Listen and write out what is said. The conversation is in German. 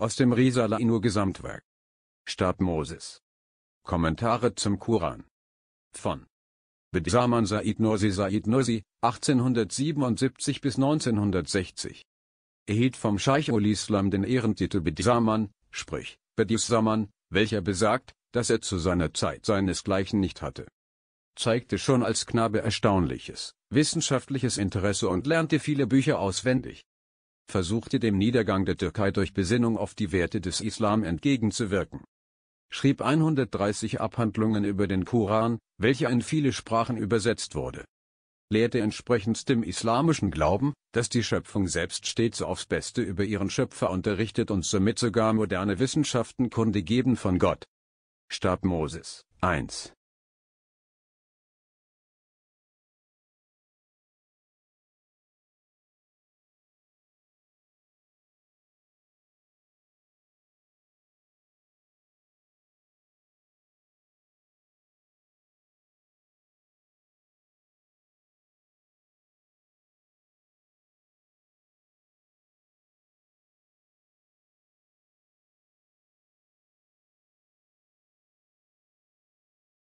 Aus dem Risalah nur Gesamtwerk. Stab Moses. Kommentare zum Koran. Von Bedisaman Said Nursi Said Nursi, 1877 bis 1960. Erhielt vom Scheich ul-Islam den Ehrentitel Bedisaman, sprich, Bedisaman, welcher besagt, dass er zu seiner Zeit seinesgleichen nicht hatte. Zeigte schon als Knabe erstaunliches, wissenschaftliches Interesse und lernte viele Bücher auswendig versuchte dem Niedergang der Türkei durch Besinnung auf die Werte des Islam entgegenzuwirken. Schrieb 130 Abhandlungen über den Koran, welcher in viele Sprachen übersetzt wurde. Lehrte entsprechend dem islamischen Glauben, dass die Schöpfung selbst stets aufs Beste über ihren Schöpfer unterrichtet und somit sogar moderne Wissenschaften Kunde geben von Gott. Starb Moses 1